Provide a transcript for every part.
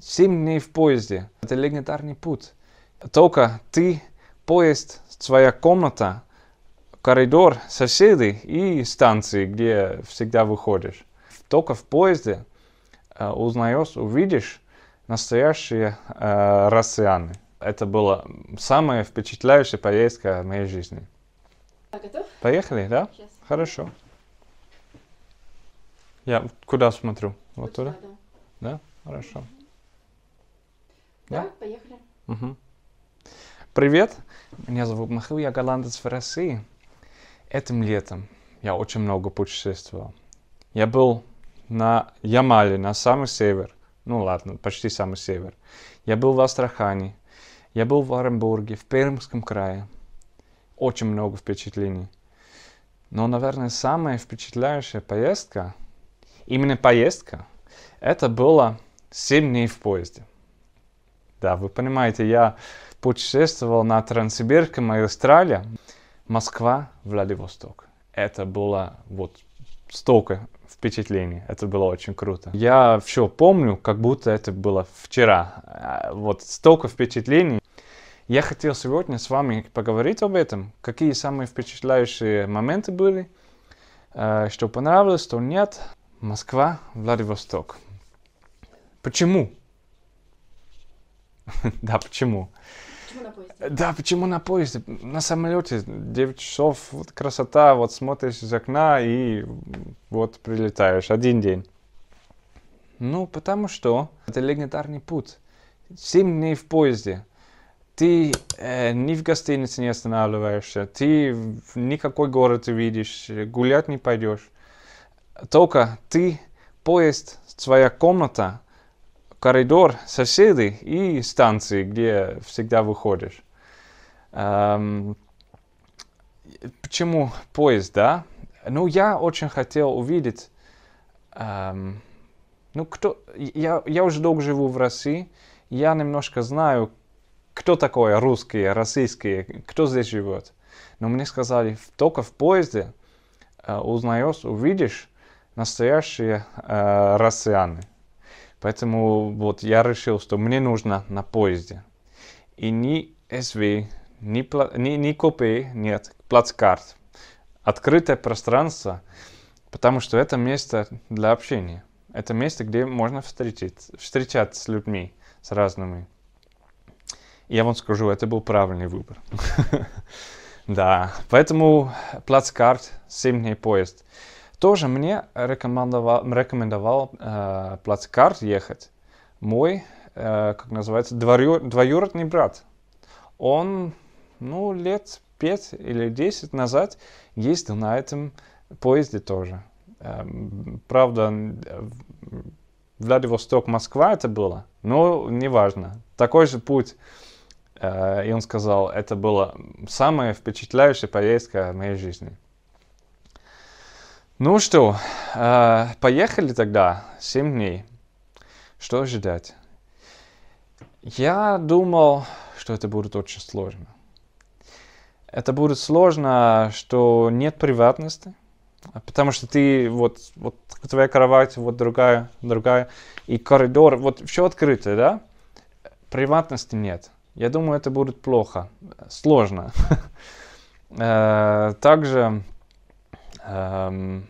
7 дней в поезде. Это легендарный путь. Только ты, поезд, своя комната, коридор, соседи и станции, где всегда выходишь. Только в поезде э, узнаешь, увидишь настоящие э, россияне. Это была самая впечатляющая поездка в моей жизни. А, готов? Поехали, да? Сейчас. Хорошо. Я куда смотрю? Вот туда? Да? Хорошо. Да, поехали. Угу. Привет, меня зовут Михаил, я голландец в России. Этим летом я очень много путешествовал. Я был на Ямале, на самый север. Ну ладно, почти самый север. Я был в Астрахани. Я был в Оренбурге, в Пермском крае. Очень много впечатлений. Но, наверное, самая впечатляющая поездка, именно поездка, это было 7 дней в поезде. Да, вы понимаете, я путешествовал на Транссибирке, магистрали, Москва, Владивосток. Это было вот столько впечатлений. Это было очень круто. Я все помню, как будто это было вчера. А, вот столько впечатлений. Я хотел сегодня с вами поговорить об этом. Какие самые впечатляющие моменты были, э, что понравилось, что нет. Москва, Владивосток. Почему? да, почему? Да, почему на поезде? На самолете 9 часов, вот красота, вот смотришь из окна и вот прилетаешь один день. Ну, потому что это легендарный путь. 7 дней в поезде. Ты э, ни в гостинице не останавливаешься, ты в никакой город видишь, гулять не пойдешь. Только ты, поезд, своя комната – коридор, соседи и станции, где всегда выходишь. Эм, почему поезд, да? Ну, я очень хотел увидеть... Эм, ну, кто... Я, я уже долго живу в России. Я немножко знаю, кто такой русский, российский, кто здесь живет. Но мне сказали, только в поезде э, узнаешь, увидишь настоящие э, россияне. Поэтому вот я решил, что мне нужно на поезде. И ни СВ, ни, пла- ни, ни копии нет, плацкарт. Открытое пространство, потому что это место для общения. Это место, где можно встретить, встречаться с людьми, с разными. я вам скажу, это был правильный выбор. Да, поэтому плацкарт, 7 дней поезд тоже мне рекомендовал, рекомендовал э, плацкарт ехать. Мой, э, как называется, дворю, двоюродный брат. Он, ну, лет 5 или 10 назад ездил на этом поезде тоже. Э, правда, э, Владивосток-Москва это было, но неважно. Такой же путь. Э, и он сказал, это была самая впечатляющая поездка в моей жизни. Ну что, э, поехали тогда. Семь дней. Что ожидать? Я думал, что это будет очень сложно. Это будет сложно, что нет приватности, потому что ты вот, вот твоя кровать, вот другая, другая, и коридор, вот все открыто, да? Приватности нет. Я думаю, это будет плохо, сложно. Э, также мало,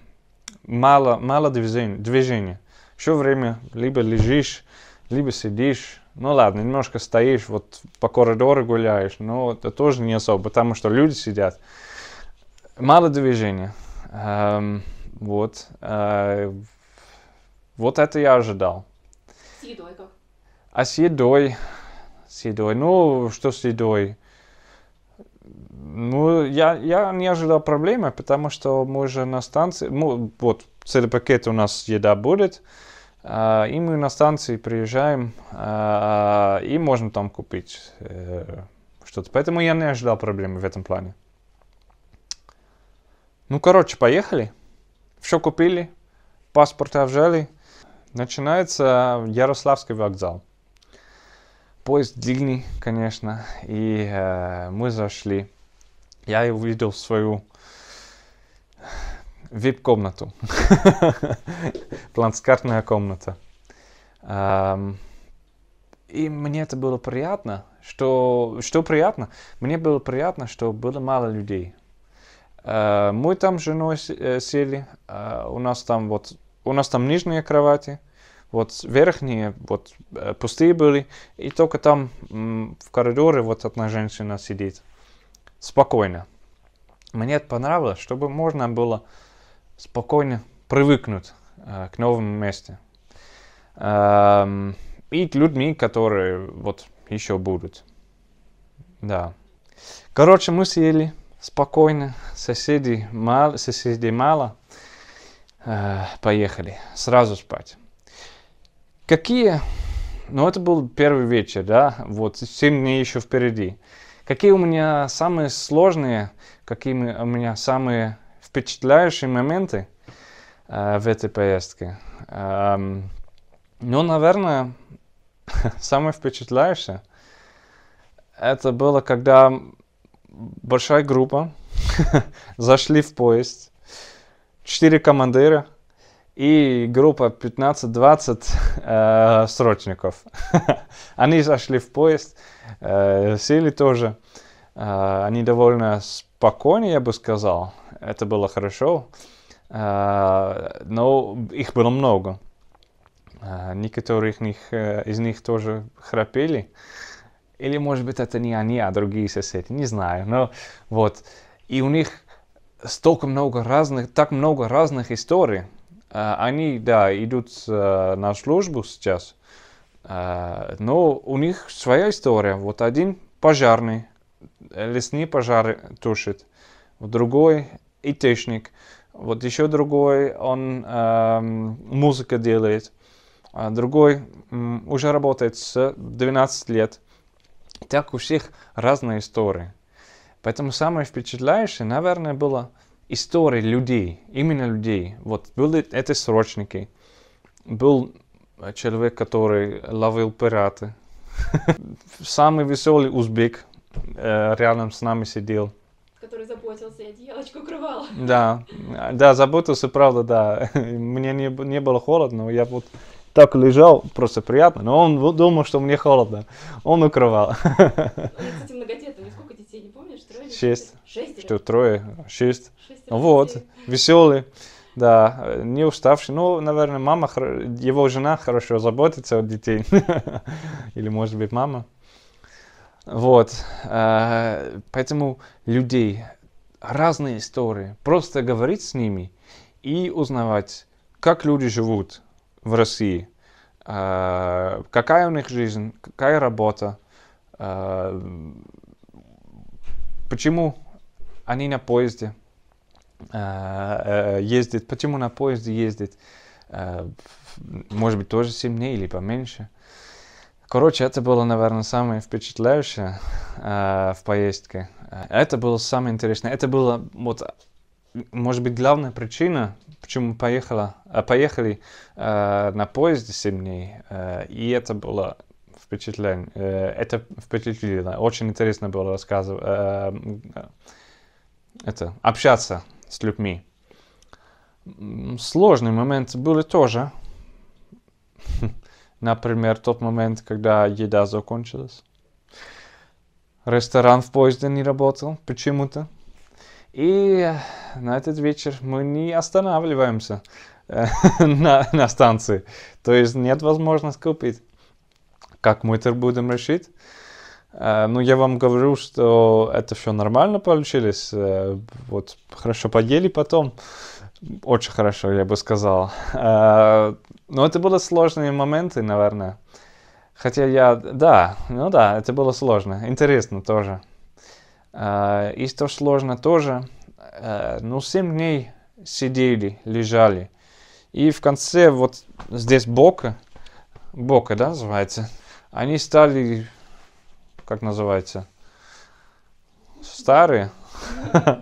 мало движения, движения. Все время либо лежишь, либо сидишь. Ну ладно, немножко стоишь, вот по коридору гуляешь, но это тоже не особо, потому что люди сидят. Мало движения. Эм, вот. Э, вот это я ожидал. С едой как? А с едой, с едой, ну что с едой? Ну, я, я не ожидал проблемы, потому что мы уже на станции, ну, вот, целый пакет у нас еда будет, э, и мы на станции приезжаем, э, и можно там купить э, что-то. Поэтому я не ожидал проблемы в этом плане. Ну, короче, поехали. Все купили, паспорты обжали. Начинается Ярославский вокзал поезд длинный, конечно, и э, мы зашли. Я увидел свою vip комнату планскартная комната. Um, и мне это было приятно, что, что приятно, мне было приятно, что было мало людей. Uh, мы там с женой э, сели, uh, у нас там вот, у нас там нижние кровати, вот верхние вот э, пустые были, и только там в коридоре вот одна женщина сидит. Спокойно. Мне это понравилось, чтобы можно было спокойно привыкнуть э, к новому месту. Эм, и к людьми, которые вот еще будут. Да. Короче, мы съели спокойно, соседей мало, соседей мало. Э, поехали сразу спать. Какие? Ну, это был первый вечер, да, вот, 7 дней еще впереди. Какие у меня самые сложные, какие у меня самые впечатляющие моменты э, в этой поездке? Эм, ну, наверное, самое впечатляющее, это было, когда большая группа зашли в поезд, четыре командира – и группа 15-20 э, срочников. они зашли в поезд, э, сели тоже. Э, они довольно спокойны, я бы сказал. Это было хорошо. Э, но их было много. Э, некоторые из них, э, из них тоже храпели. Или, может быть, это не они, а другие соседи. Не знаю. Но вот. И у них столько много разных, так много разных историй а, они, да, идут э, на службу сейчас, а, но у них своя история. Вот один пожарный, лесные пожары тушит, другой ИТшник, вот еще другой, он эм, музыка делает, а другой уже работает с 12 лет. Так у всех разные истории. Поэтому самое впечатляющее, наверное, было истории людей, именно людей. Вот были эти срочники, был э, человек, который ловил пираты. Самый веселый узбек э, рядом с нами сидел. Который заботился, я одеялочку укрывал. Да, да, заботился, правда, да. Мне не, не было холодно, я вот так лежал, просто приятно, но он думал, что мне холодно. Он укрывал. Я, кстати, многодетный, все, не помнишь, трое? Шесть. Шесть? Что, трое? Шесть. Шесть ну вот, веселый. Да, не уставший. Ну, наверное, мама, его жена хорошо заботится о детей. Или, может быть, мама. Вот. Э, поэтому людей разные истории. Просто говорить с ними и узнавать, как люди живут в России, э, какая у них жизнь, какая работа, э, Почему они на поезде э, э, ездят? Почему на поезде ездят? Э, может быть, тоже сильнее или поменьше. Короче, это было, наверное, самое впечатляющее э, в поездке. Э, это было самое интересное. Это было, вот, может быть, главная причина, почему поехала, э, поехали э, на поезде сильнее. Э, и это было впечатление э, Это впечатлило. Очень интересно было рассказывать, э, э, это, общаться с людьми. сложные моменты были тоже. Например, тот момент, когда еда закончилась. Ресторан в поезде не работал почему-то. И на этот вечер мы не останавливаемся на, на станции. То есть нет возможности купить как мы это будем решить. Э, ну, я вам говорю, что это все нормально получилось. Э, вот, хорошо поели потом. Очень хорошо, я бы сказал. Э, но это были сложные моменты, наверное. Хотя я... Да, ну да, это было сложно. Интересно тоже. И что сложно тоже. Ну, 7 дней сидели, лежали. И в конце вот здесь бока, бока, да, называется, они стали, как называется, старые,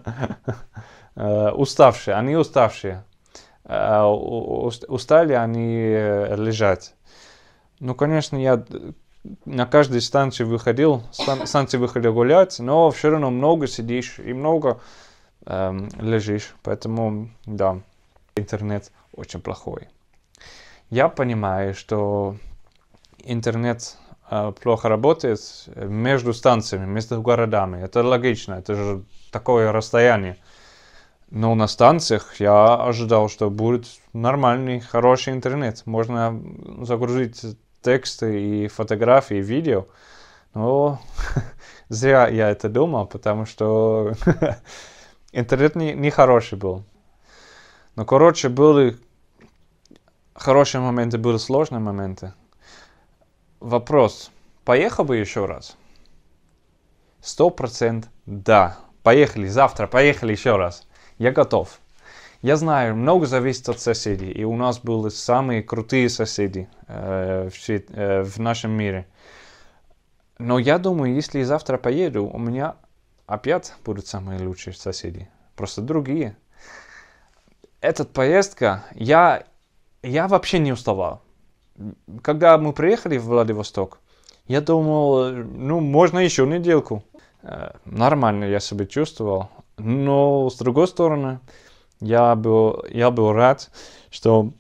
э, уставшие, они уставшие. Э, устали они э, лежать. Ну, конечно, я на каждой станции выходил, станции выходил гулять, но все равно много сидишь и много эм, лежишь. Поэтому, да, интернет очень плохой. Я понимаю, что интернет а, плохо работает между станциями, между городами. Это логично, это же такое расстояние. Но на станциях я ожидал, что будет нормальный, хороший интернет. Можно загрузить тексты и фотографии, и видео. Но зря я это думал, потому что интернет не, не хороший был. Но, короче, были хорошие моменты, были сложные моменты. Вопрос. Поехал бы еще раз? Сто процент да. Поехали завтра, поехали еще раз. Я готов. Я знаю, много зависит от соседей. И у нас были самые крутые соседи э, в, э, в нашем мире. Но я думаю, если завтра поеду, у меня опять будут самые лучшие соседи. Просто другие. Эта поездка, я, я вообще не уставал когда мы приехали в Владивосток, я думал, ну, можно еще недельку. Э, нормально я себя чувствовал. Но, с другой стороны, я был, я был рад, что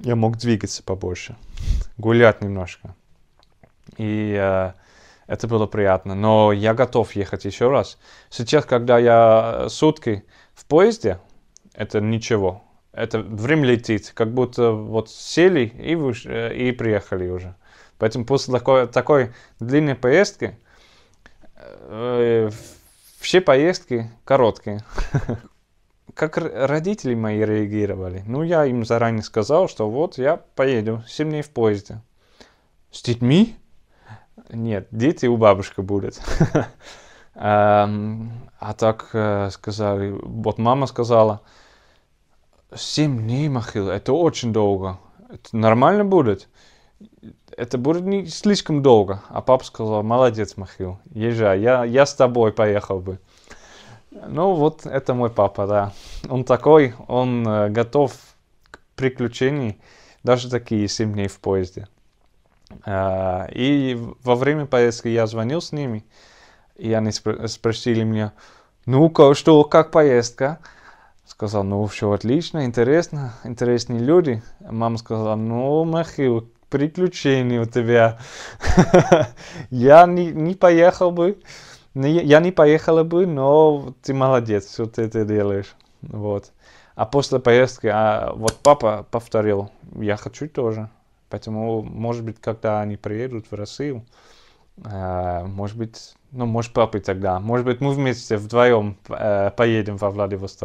я мог двигаться побольше, гулять немножко. И э, это было приятно. Но я готов ехать еще раз. Сейчас, когда я э, сутки в поезде, это ничего это время летит, как будто вот сели и, выш... Э, и приехали уже. Поэтому после такой, такой длинной поездки э, все поездки короткие. Как родители мои реагировали? Ну, я им заранее сказал, что вот я поеду 7 дней в поезде. С детьми? Нет, дети у бабушки будут. А так э, сказали, вот мама сказала, 7 дней, Махил, это очень долго. Это нормально будет? Это будет не слишком долго. А папа сказал, молодец, Махил, езжай, я, я с тобой поехал бы. Ну вот, это мой папа, да. Он такой, он э, готов к приключениям, даже такие 7 дней в поезде. Э, и во время поездки я звонил с ними, и они спр- спросили меня, ну-ка, что, как поездка? Сказал, ну все отлично, интересно, интересные люди. Мама сказала, ну Михаил, приключения у тебя. я не, не поехал бы, я не поехала бы, но ты молодец, что ты это делаешь. Вот. А после поездки, а вот папа повторил, я хочу тоже. Поэтому, может быть, когда они приедут в Россию, а, может быть, ну, может, папы тогда, может быть, мы вместе вдвоем э, поедем во Владивосток.